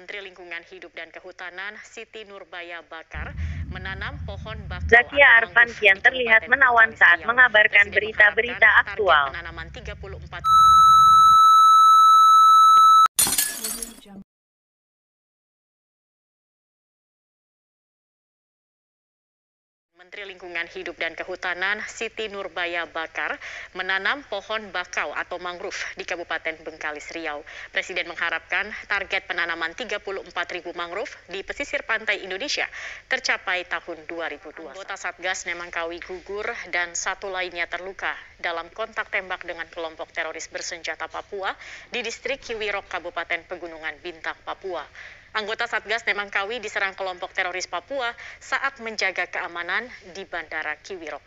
Menteri Lingkungan Hidup dan Kehutanan Siti Nurbaya Bakar menanam pohon bakau Zakia Arfan kian terlihat menawan saat mengabarkan berita-berita aktual. Menteri Lingkungan Hidup dan Kehutanan Siti Nurbaya Bakar menanam pohon bakau atau mangrove di Kabupaten Bengkalis Riau. Presiden mengharapkan target penanaman 34.000 mangrove di pesisir pantai Indonesia tercapai tahun 2020. Anggota Satgas Nemangkawi gugur dan satu lainnya terluka dalam kontak tembak dengan kelompok teroris bersenjata Papua di distrik Kiwirok Kabupaten Pegunungan Bintang, Papua. Anggota Satgas Nemangkawi diserang kelompok teroris Papua saat menjaga keamanan di Bandara Kiwirok.